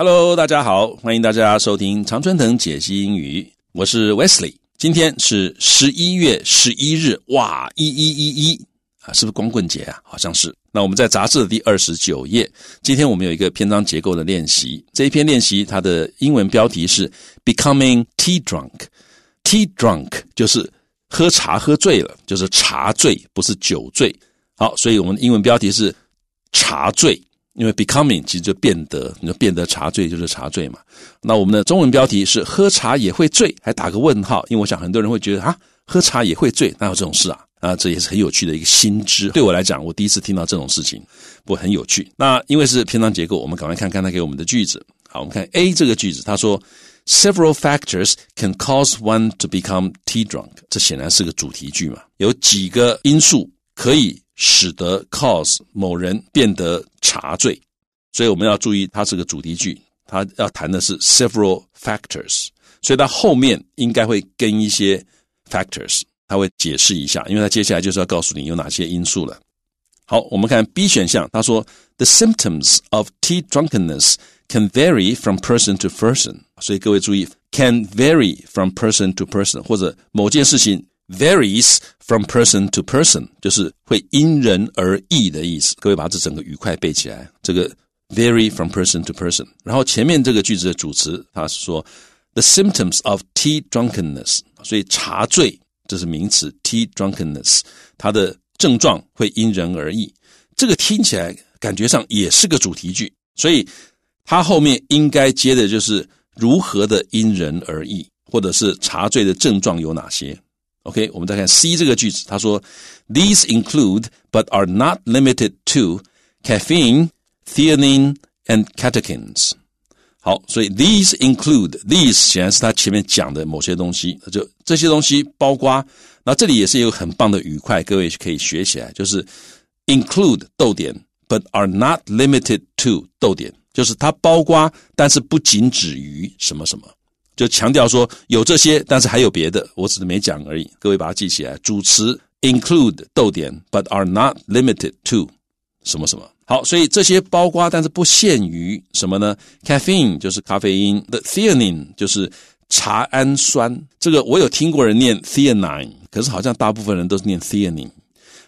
Hello，大家好，欢迎大家收听常春藤解析英语，我是 Wesley。今天是十一月十一日，哇，一一一一啊，是不是光棍节啊？好像是。那我们在杂志的第二十九页，今天我们有一个篇章结构的练习。这一篇练习它的英文标题是 “becoming tea drunk”。tea drunk 就是喝茶喝醉了，就是茶醉，不是酒醉。好，所以我们的英文标题是茶醉。因为 becoming 其实就变得，你说变得茶醉就是茶醉嘛。那我们的中文标题是“喝茶也会醉”，还打个问号，因为我想很多人会觉得啊，喝茶也会醉，哪有这种事啊？啊，这也是很有趣的一个新知。对我来讲，我第一次听到这种事情，不过很有趣。那因为是篇章结构，我们赶快看看他给我们的句子。好，我们看 A 这个句子，他说：“Several factors can cause one to become tea drunk。”这显然是个主题句嘛？有几个因素可以。使得 cause 某人变得茶醉，所以我们要注意，它是个主题句，它要谈的是 several factors，所以它后面应该会跟一些 factors，它会解释一下，因为它接下来就是要告诉你有哪些因素了。好，我们看 B 选项，他说 the symptoms of tea drunkenness can vary from person to person，所以各位注意，can vary from person to person，或者某件事情。varies from person to person，就是会因人而异的意思。各位把这整个语块背起来。这个 vary from person to person，然后前面这个句子的主词它是说 the symptoms of tea drunkenness，所以茶醉这是名词 tea drunkenness，它的症状会因人而异。这个听起来感觉上也是个主题句，所以它后面应该接的就是如何的因人而异，或者是茶醉的症状有哪些。OK，我们再看 C 这个句子，他说，These include but are not limited to caffeine, theanine and catechins。好，所以 these include these 显然是他前面讲的某些东西，就这些东西包括。那这里也是一个很棒的语块，各位可以学起来，就是 include 逗点，but are not limited to 逗点，就是它包括，但是不仅止于什么什么。就强调说有这些，但是还有别的，我只是没讲而已。各位把它记起来。主持 include 逗点，but are not limited to 什么什么。好，所以这些包括，但是不限于什么呢？Caffeine 就是咖啡因，Theanine 就是茶氨酸。这个我有听过人念 Theanine，可是好像大部分人都是念 Theanine。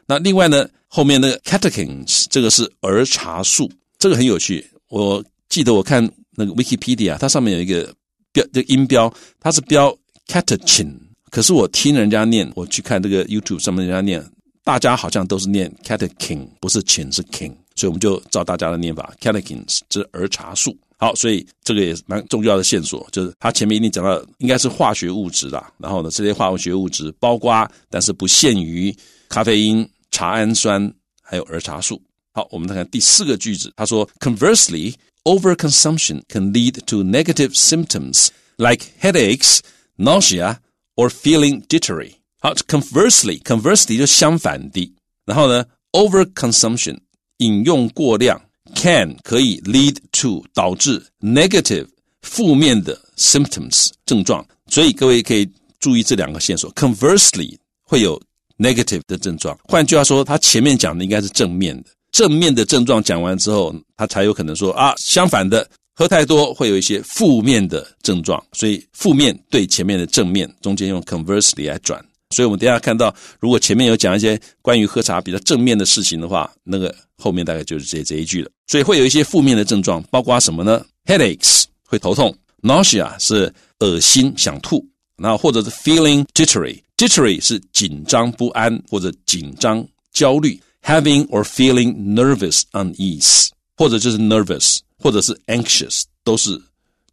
那另外呢，后面那个 Catechins 这个是儿茶素，这个很有趣。我记得我看那个 Wikipedia，它上面有一个。标这音标，它是标 catechin，可是我听人家念，我去看这个 YouTube 上面人家念，大家好像都是念 catechin，不是 chin 是 king，所以我们就照大家的念法 catechins，是儿茶素。好，所以这个也是蛮重要的线索，就是它前面一定讲到应该是化学物质啦。然后呢，这些化学物质包括，但是不限于咖啡因、茶氨酸，还有儿茶素。好，我们再看第四个句子，他说 conversely。overconsumption can lead to negative symptoms like headaches, nausea, or feeling jittery. 好，conversely，conversely 就相反的。然后呢，overconsumption 饮用过量 can 可以 lead to 导致 negative 负面的 symptoms 症状。所以各位可以注意这两个线索。Conversely 会有 negative 的症状。换句话说，它前面讲的应该是正面的。正面的症状讲完之后，他才有可能说啊，相反的，喝太多会有一些负面的症状。所以负面对前面的正面，中间用 conversely 来转。所以我们等下看到，如果前面有讲一些关于喝茶比较正面的事情的话，那个后面大概就是这这一句了。所以会有一些负面的症状，包括什么呢？headaches 会头痛，nausea 是恶心想吐，然后或者是 feeling jittery，jittery 是紧张不安或者紧张焦虑。having or feeling nervous unease，或者就是 nervous，或者是 anxious，都是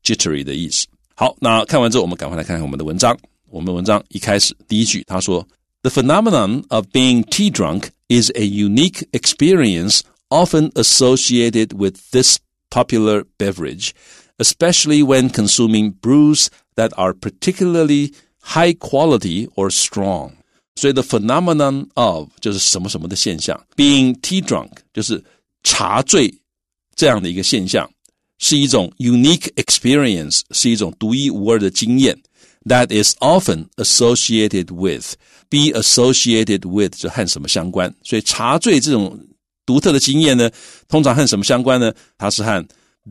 jittery 的意思。好，那看完之后，我们赶快来看看我们的文章。我们文章一开始第一句，他说：“The phenomenon of being tea drunk is a unique experience often associated with this popular beverage, especially when consuming brews that are particularly high quality or strong.” 所以，the phenomenon of 就是什么什么的现象，being tea drunk 就是茶醉这样的一个现象，是一种 unique experience，是一种独一无二的经验。That is often associated with be associated with 就和什么相关。所以，茶醉这种独特的经验呢，通常和什么相关呢？它是和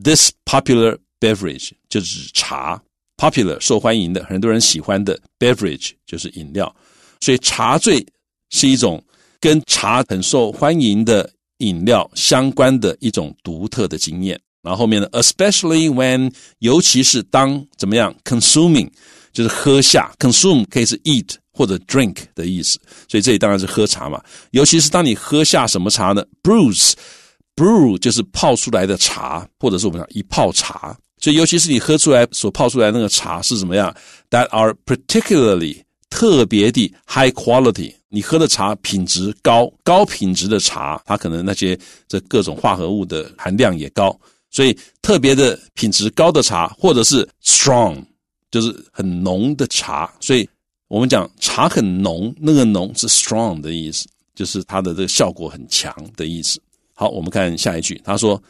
this popular beverage，就是茶，popular 受欢迎的，很多人喜欢的 beverage 就是饮料。所以茶醉是一种跟茶很受欢迎的饮料相关的一种独特的经验。然后后面呢，especially when，尤其是当怎么样，consuming 就是喝下，consume 可以是 eat 或者 drink 的意思。所以这里当然是喝茶嘛。尤其是当你喝下什么茶呢？brews，brew 就是泡出来的茶，或者是我们讲一泡茶。所以尤其是你喝出来所泡出来那个茶是怎么样？That are particularly。特别的 high quality，你喝的茶品质高，高品质的茶，它可能那些这各种化合物的含量也高，所以特别的品质高的茶，或者是 strong，就是很浓的茶。所以我们讲茶很浓，那个浓是 strong 的意思，就是它的这个效果很强的意思。好，我们看下一句，他说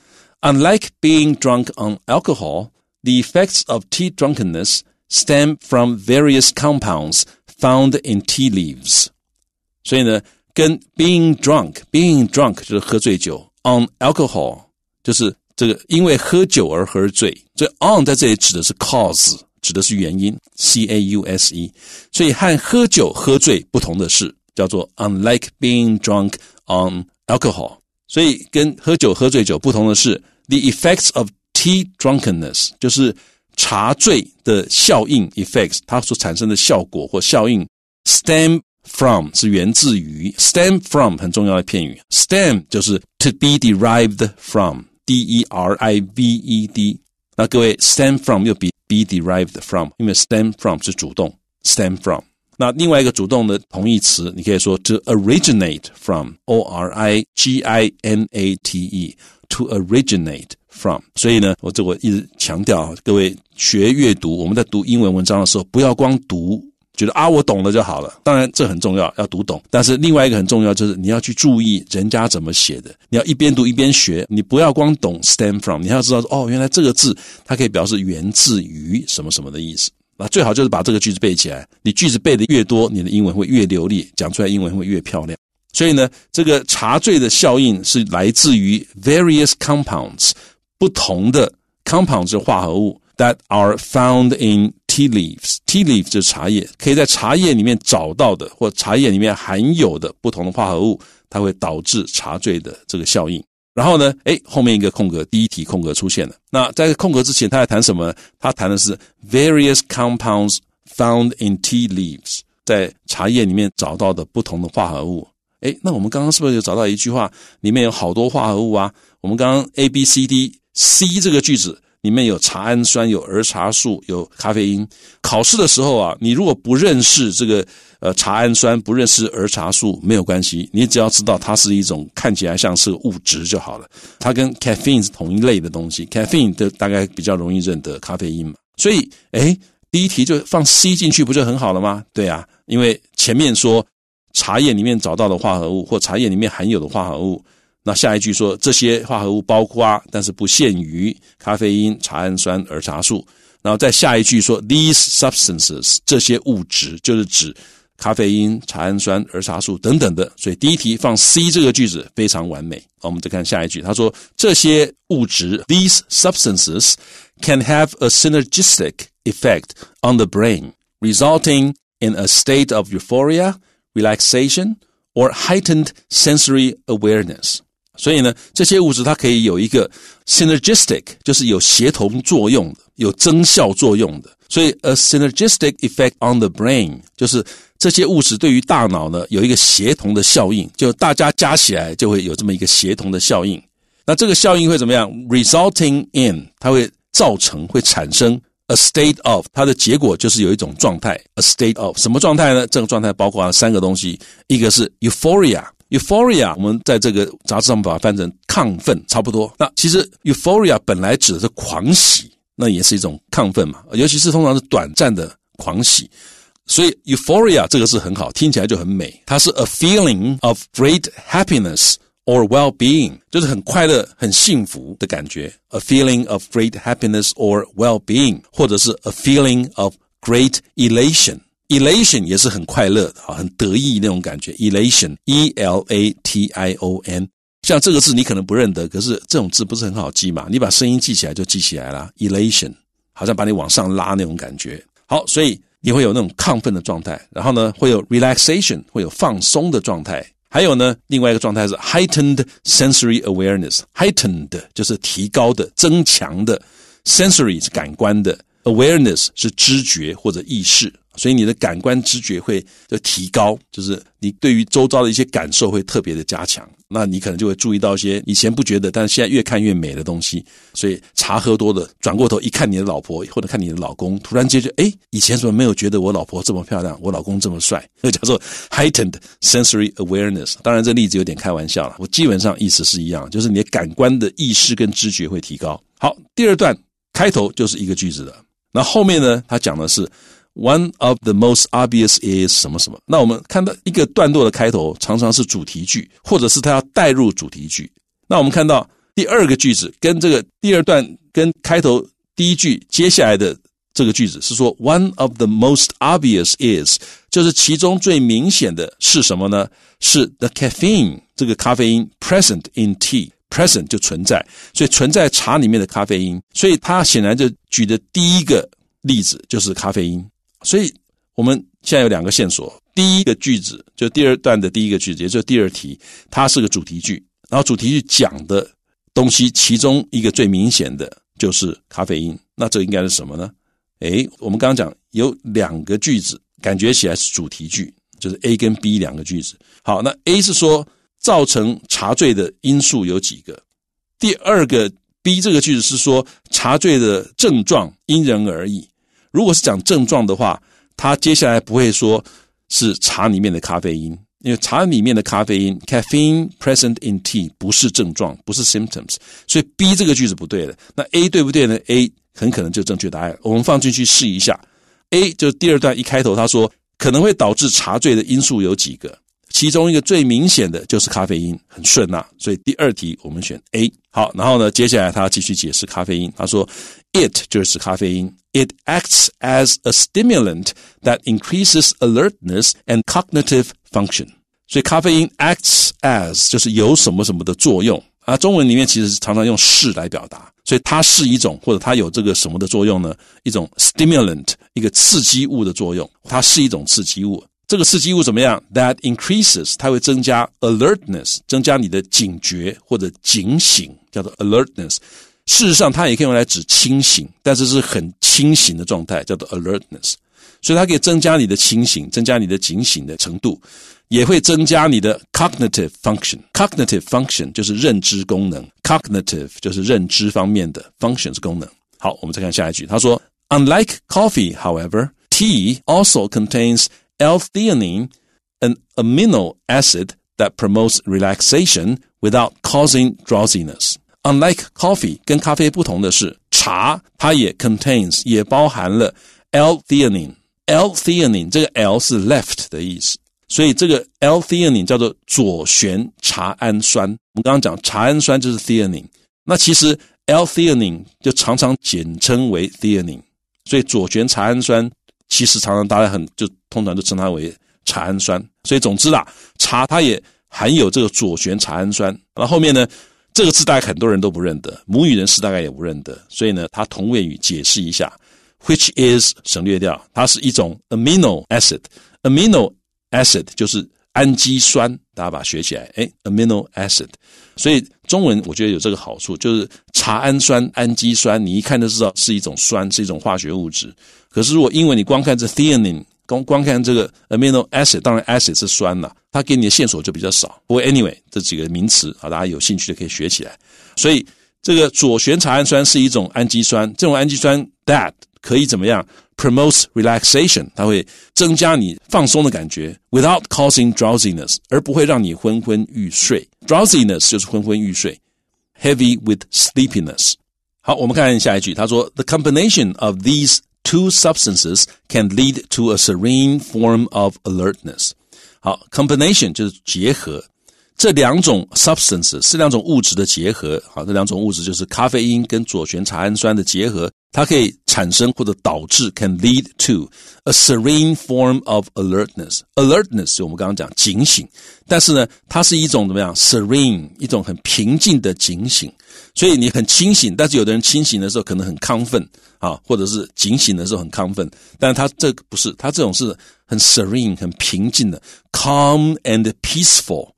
，Unlike being drunk on alcohol，the effects of tea drunkenness stem from various compounds found in tea leaves, leaves。所以呢，跟 being drunk. Being drunk 就是喝醉酒，on alcohol 就是这个因为喝酒而喝醉。所以 on 在这里指的是 cause，指的是原因，c a u s e。所以和喝酒喝醉不同的是，叫做 unlike being drunk on alcohol。所以跟喝酒喝醉酒不同的是，the effects of tea drunkenness 就是。茶醉的效应 （effects） 它所产生的效果或效应 （stem from） 是源自于 （stem from） 很重要的片语 （stem） 就是 to be derived from（d e r i v e d）。那各位，stem from 又比 be derived from，因为 stem from 是主动 （stem from）。那另外一个主动的同义词，你可以说 to originate from（o r i g i n a t e）。To originate from，所以呢，我这我一直强调各位学阅读，我们在读英文文章的时候，不要光读，觉得啊，我懂了就好了。当然，这很重要，要读懂。但是另外一个很重要，就是你要去注意人家怎么写的。你要一边读一边学，你不要光懂 stem from，你要知道哦，原来这个字它可以表示源自于什么什么的意思。那最好就是把这个句子背起来。你句子背的越多，你的英文会越流利，讲出来英文会越漂亮。所以呢，这个茶醉的效应是来自于 various compounds 不同的 compounds 化合物 that are found in tea leaves. tea leaves 就是茶叶，可以在茶叶里面找到的或茶叶里面含有的不同的化合物，它会导致茶醉的这个效应。然后呢，哎，后面一个空格，第一题空格出现了。那在空格之前，它在谈什么？它谈的是 various compounds found in tea leaves，在茶叶里面找到的不同的化合物。哎，那我们刚刚是不是有找到一句话？里面有好多化合物啊。我们刚刚 A、B、C、D，C 这个句子里面有茶氨酸、有儿茶素、有咖啡因。考试的时候啊，你如果不认识这个呃茶氨酸，不认识儿茶素，没有关系，你只要知道它是一种看起来像是物质就好了。它跟 caffeine 是同一类的东西，caffeine 都大概比较容易认得，咖啡因嘛。所以，哎，第一题就放 C 进去，不就很好了吗？对啊，因为前面说。茶叶里面找到的化合物，或茶叶里面含有的化合物。那下一句说这些化合物包括，但是不限于咖啡因、茶氨酸、儿茶素。然后再下一句说，these substances 这些物质就是指咖啡因、茶氨酸、儿茶素等等的。所以第一题放 C 这个句子非常完美。我们再看下一句，他说这些物质 these substances can have a synergistic effect on the brain, resulting in a state of euphoria. Relaxation or heightened sensory awareness，所以呢，这些物质它可以有一个 synergistic，就是有协同作用的，有增效作用的。所以 a synergistic effect on the brain，就是这些物质对于大脑呢有一个协同的效应，就大家加起来就会有这么一个协同的效应。那这个效应会怎么样？resulting in，它会造成会产生。A state of 它的结果就是有一种状态，a state of 什么状态呢？这个状态包括三个东西，一个是 euphoria，euphoria 我们在这个杂志上把它翻成亢奋，差不多。那其实 euphoria 本来指的是狂喜，那也是一种亢奋嘛，尤其是通常是短暂的狂喜。所以 euphoria 这个字很好，听起来就很美，它是 a feeling of great happiness。or well-being 就是很快乐、很幸福的感觉，a feeling of great happiness or well-being，或者是 a feeling of great elation。elation 也是很快乐啊，很得意那种感觉。elation，E-L-A-T-I-O-N，像这个字你可能不认得，可是这种字不是很好记嘛，你把声音记起来就记起来了。elation 好像把你往上拉那种感觉，好，所以你会有那种亢奋的状态，然后呢会有 relaxation，会有放松的状态。还有呢，另外一个状态是 heightened sensory awareness。heightened 就是提高的、增强的。sensory 是感官的，awareness 是知觉或者意识。所以你的感官知觉会就提高，就是你对于周遭的一些感受会特别的加强。那你可能就会注意到一些以前不觉得，但是现在越看越美的东西。所以茶喝多了，转过头一看你的老婆或者看你的老公，突然间就哎，以前怎么没有觉得我老婆这么漂亮，我老公这么帅？叫做 heightened sensory awareness。当然这例子有点开玩笑了，我基本上意思是一样，就是你的感官的意识跟知觉会提高。好，第二段开头就是一个句子的，那后面呢，他讲的是。One of the most obvious is 什么什么。那我们看到一个段落的开头常常是主题句，或者是它要带入主题句。那我们看到第二个句子跟这个第二段跟开头第一句接下来的这个句子是说，One of the most obvious is 就是其中最明显的是什么呢？是 the caffeine 这个咖啡因 present in tea present 就存在，所以存在茶里面的咖啡因。所以它显然就举的第一个例子就是咖啡因。所以我们现在有两个线索，第一个句子就第二段的第一个句子，也就是第二题，它是个主题句。然后主题句讲的东西，其中一个最明显的就是咖啡因。那这应该是什么呢？诶，我们刚刚讲有两个句子，感觉起来是主题句，就是 A 跟 B 两个句子。好，那 A 是说造成茶醉的因素有几个，第二个 B 这个句子是说茶醉的症状因人而异。如果是讲症状的话，他接下来不会说是茶里面的咖啡因，因为茶里面的咖啡因 （caffeine present in tea） 不是症状，不是 symptoms，所以 B 这个句子不对的。那 A 对不对呢？A 很可能就正确答案。我们放进去试一下，A 就第二段一开头他说可能会导致茶醉的因素有几个。其中一个最明显的就是咖啡因，很顺啊，所以第二题我们选 A。好，然后呢，接下来他继续解释咖啡因，他说：“It 就是咖啡因，It acts as a stimulant that increases alertness and cognitive function。”所以咖啡因 acts as 就是有什么什么的作用啊。中文里面其实常常用“是”来表达，所以它是一种，或者它有这个什么的作用呢？一种 stimulant，一个刺激物的作用，它是一种刺激物。这个刺激物怎么样？That increases，它会增加 alertness，增加你的警觉或者警醒，叫做 alertness。事实上，它也可以用来指清醒，但是是很清醒的状态，叫做 alertness。所以，它可以增加你的清醒，增加你的警醒的程度，也会增加你的 cognitive function。cognitive function 就是认知功能，cognitive 就是认知方面的 function 是功能。好，我们再看下一句，他说，Unlike coffee, however, tea also contains. L-theanine, an amino acid that promotes relaxation without causing drowsiness. Unlike coffee，跟咖啡不同的是，茶它也 contains 也包含了 L-theanine。L-theanine 这个 L theanine 这个 l 是 left 的意思，所以这个 L-theanine 叫做左旋茶氨酸。我们刚刚讲茶氨酸就是 theanine，那其实 L-theanine 就常常简称为 theanine，所以左旋茶氨酸其实常常大家很就通常就称它为茶氨酸，所以总之啦，茶它也含有这个左旋茶氨酸。那后面呢，这个字大概很多人都不认得，母语人士大概也不认得，所以呢，它同位语解释一下，which is 省略掉，它是一种 amino acid，amino acid 就是氨基酸，大家把它学起来，哎，amino acid，所以。中文我觉得有这个好处，就是茶氨酸氨基酸，你一看就知道是一种酸，是一种化学物质。可是如果英文你光看这 t h e a n i n e 光光看这个 amino acid 当然 acid 是酸了，它给你的线索就比较少。不过 anyway 这几个名词啊，大家有兴趣的可以学起来。所以这个左旋茶氨酸是一种氨基酸，这种氨基酸 that。可以怎么样 promotes relaxation，它会增加你放松的感觉，without causing drowsiness，而不会让你昏昏欲睡。drowsiness 就是昏昏欲睡，heavy with sleepiness。好，我们看下一句，他说：“The combination of these two substances can lead to a serene form of alertness。”好，combination 就是结合。这两种 s u b s t a n c e 是两种物质的结合，好，这两种物质就是咖啡因跟左旋茶氨酸的结合，它可以产生或者导致 can lead to a serene form of alertness。alertness 就是我们刚刚讲警醒，但是呢，它是一种怎么样 serene，一种很平静的警醒，所以你很清醒，但是有的人清醒的时候可能很亢奋啊，或者是警醒的时候很亢奋，但他这不是，他这种是很 serene，很平静的，calm and peaceful。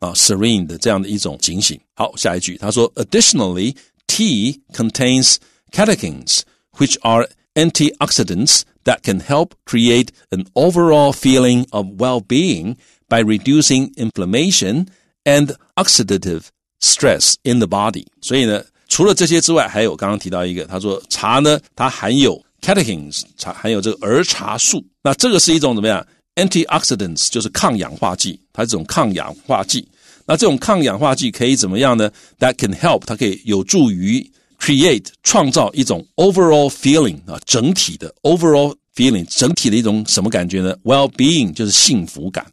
啊 serene 的这样的一种警醒。好，下一句他说，Additionally, tea contains catechins, which are antioxidants that can help create an overall feeling of well-being by reducing inflammation and oxidative stress in the body。所以呢，除了这些之外，还有刚刚提到一个，他说茶呢，它含有 catechins，含有这个儿茶素。那这个是一种怎么样？antioxidants 就是抗氧化剂，它这种抗氧化剂。那这种抗氧化剂可以怎么样呢？That can help，它可以有助于 create 创造一种 overall feeling 啊，整体的 overall feeling 整体的一种什么感觉呢？Well being 就是幸福感。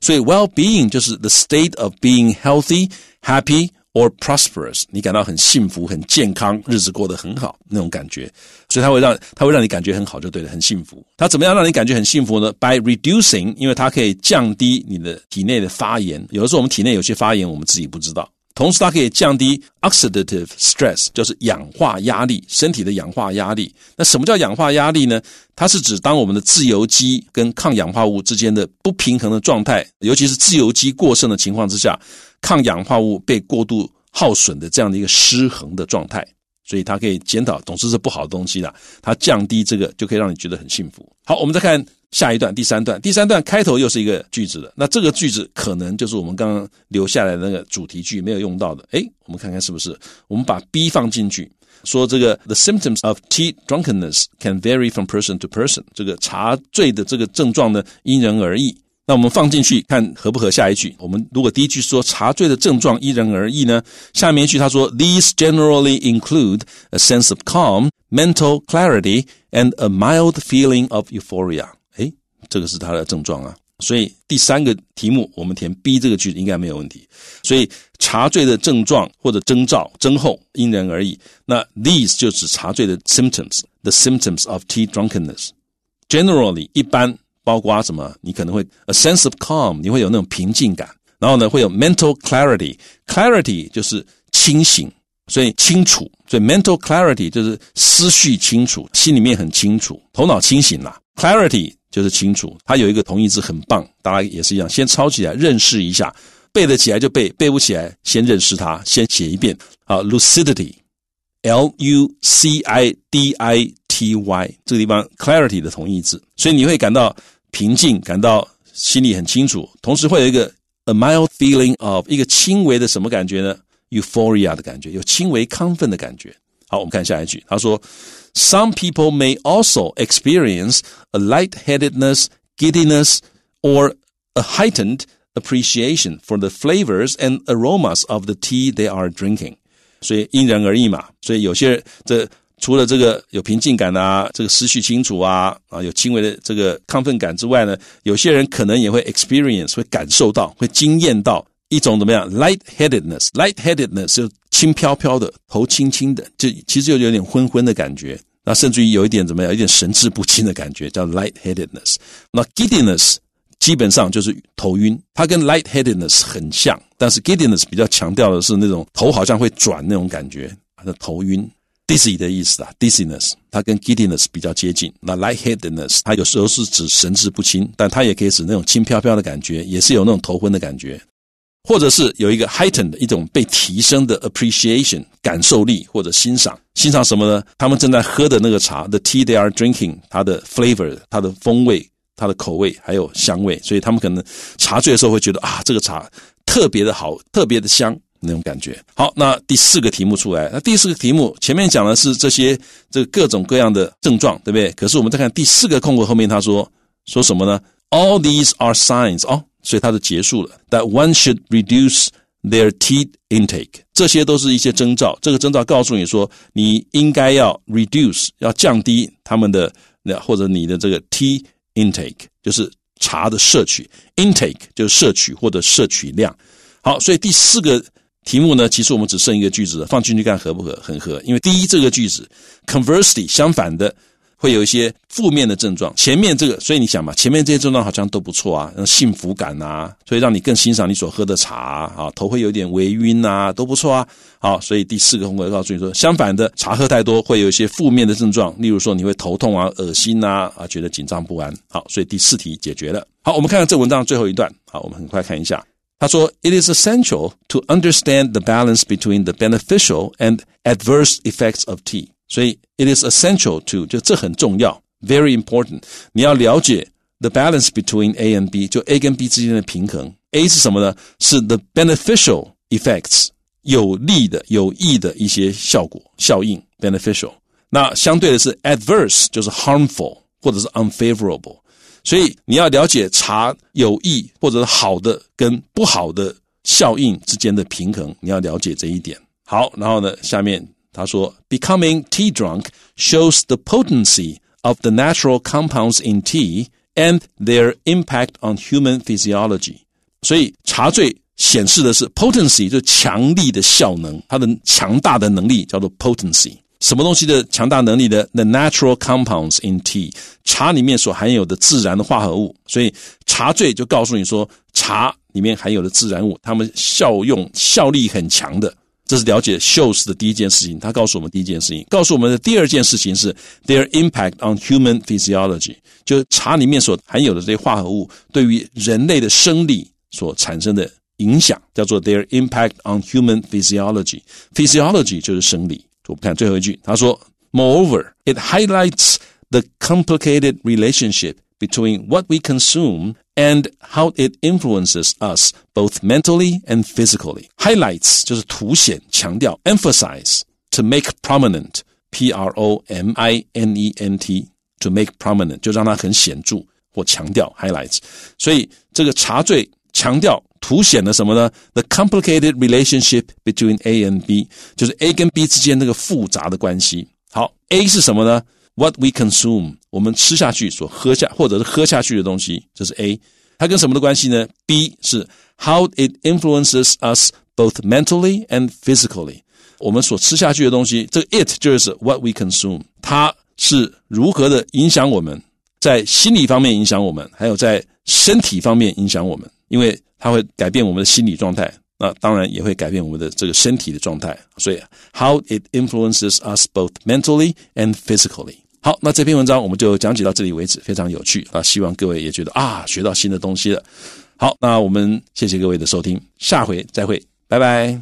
所以 well being 就是 the state of being healthy, happy or prosperous，你感到很幸福、很健康，日子过得很好那种感觉，所以它会让它会让你感觉很好，就对了，很幸福。它怎么样让你感觉很幸福呢？By reducing，因为它可以降低你的体内的发炎。有的时候我们体内有些发炎，我们自己不知道。同时，它可以降低 oxidative stress，就是氧化压力，身体的氧化压力。那什么叫氧化压力呢？它是指当我们的自由基跟抗氧化物之间的不平衡的状态，尤其是自由基过剩的情况之下。抗氧化物被过度耗损的这样的一个失衡的状态，所以它可以检讨，总之是不好的东西了。它降低这个，就可以让你觉得很幸福。好，我们再看下一段，第三段。第三段开头又是一个句子了。那这个句子可能就是我们刚刚留下来的那个主题句没有用到的。诶，我们看看是不是？我们把 B 放进去，说这个 The symptoms of tea drunkenness can vary from person to person。这个茶醉的这个症状呢，因人而异。那我们放进去看合不合下一句。我们如果第一句说茶醉的症状因人而异呢？下面一句他说，These generally include a sense of calm, mental clarity, and a mild feeling of euphoria。哎，这个是他的症状啊。所以第三个题目我们填 B 这个句子应该没有问题。所以茶醉的症状或者征兆征候因人而异。那 These 就指茶醉的 symptoms，the symptoms of tea drunkenness。Generally 一般。包括什么，你可能会 a sense of calm，你会有那种平静感，然后呢会有 mental clarity，clarity 就是清醒，所以清楚，所以 mental clarity 就是思绪清楚，心里面很清楚，头脑清醒了。clarity 就是清楚，它有一个同义字，很棒，大家也是一样，先抄起来认识一下，背得起来就背，背不起来先认识它，先写一遍。好，lucidity，l u c i d i t y，这个地方 clarity 的同义字，所以你会感到。平静，感到心里很清楚，同时会有一个 a mild feeling of 一个轻微的什么感觉呢？euphoria 的感觉，有轻微亢奋的感觉。好，我们看下一句，他说，Some people may also experience a lightheadedness, giddiness, or a heightened appreciation for the flavors and aromas of the tea they are drinking。所以因人而异嘛，所以有些人这除了这个有平静感啊，这个思绪清楚啊，啊有轻微的这个亢奋感之外呢，有些人可能也会 experience 会感受到，会惊艳到一种怎么样 light headedness light headedness 就轻飘飘的，头轻轻的，就其实就有点昏昏的感觉，那甚至于有一点怎么样，一点神志不清的感觉，叫 light headedness。那 giddiness 基本上就是头晕，它跟 light headedness 很像，但是 giddiness 比较强调的是那种头好像会转那种感觉，那头晕。dizzy 的意思啊，dizziness 它跟 giddiness 比较接近。那 light-headedness 它有时候是指神志不清，但它也可以指那种轻飘飘的感觉，也是有那种头昏的感觉，或者是有一个 heightened 一种被提升的 appreciation 感受力或者欣赏欣赏什么呢？他们正在喝的那个茶 t h e tea they are drinking，它的 flavor 它的风味、它的口味还有香味，所以他们可能茶醉的时候会觉得啊，这个茶特别的好，特别的香。那种感觉，好，那第四个题目出来，那第四个题目前面讲的是这些这各种各样的症状，对不对？可是我们再看第四个空格后面，他说说什么呢？All these are signs 哦，所以它是结束了。That one should reduce their tea intake，这些都是一些征兆。这个征兆告诉你说，你应该要 reduce，要降低他们的那或者你的这个 tea intake，就是茶的摄取 intake 就是摄取或者摄取量。好，所以第四个。题目呢？其实我们只剩一个句子放进去看合不合，很合。因为第一，这个句子，conversely，相反的，会有一些负面的症状。前面这个，所以你想嘛，前面这些症状好像都不错啊，幸福感啊，所以让你更欣赏你所喝的茶啊，头会有点微晕啊，都不错啊。好，所以第四个空格告诉你说，相反的，茶喝太多会有一些负面的症状，例如说你会头痛啊、恶心啊啊，觉得紧张不安。好，所以第四题解决了。好，我们看看这文章最后一段。好，我们很快看一下。他说：“It is essential to understand the balance between the beneficial and adverse effects of tea。”所以，“it is essential to” 就这很重要，very important。你要了解 the balance between A and B，就 A 跟 B 之间的平衡。A 是什么呢？是 the beneficial effects，有利的、有益的一些效果、效应 （beneficial）。那相对的是 adverse，就是 harmful 或者是 unfavorable。所以你要了解茶有益或者好的跟不好的效应之间的平衡，你要了解这一点。好，然后呢，下面他说，becoming tea drunk shows the potency of the natural compounds in tea and their impact on human physiology。所以茶醉显示的是 potency，就强力的效能，它的强大的能力叫做 potency。什么东西的强大能力的？The natural compounds in tea，茶里面所含有的自然的化合物。所以茶醉就告诉你说，茶里面含有的自然物，它们效用、效力很强的。这是了解秀 s 的第一件事情。他告诉我们第一件事情，告诉我们的第二件事情是：their impact on human physiology，就是茶里面所含有的这些化合物对于人类的生理所产生的影响，叫做 their impact on human physiology。physiology 就是生理。我们看最后一句，他说：“Moreover, it highlights the complicated relationship between what we consume and how it influences us both mentally and physically. Highlights 就是凸显、强调，emphasize to make prominent, P R O M I N E N T to make prominent 就让它很显著或强调强调凸显了什么呢？The complicated relationship between A and B 就是 A 跟 B 之间那个复杂的关系。好，A 是什么呢？What we consume，我们吃下去所喝下或者是喝下去的东西，这是 A。它跟什么的关系呢？B 是 How it influences us both mentally and physically。我们所吃下去的东西，这个 it 就是 what we consume。它是如何的影响我们，在心理方面影响我们，还有在身体方面影响我们。因为它会改变我们的心理状态，那当然也会改变我们的这个身体的状态。所以，how it influences us both mentally and physically。好，那这篇文章我们就讲解到这里为止，非常有趣啊！希望各位也觉得啊，学到新的东西了。好，那我们谢谢各位的收听，下回再会，拜拜。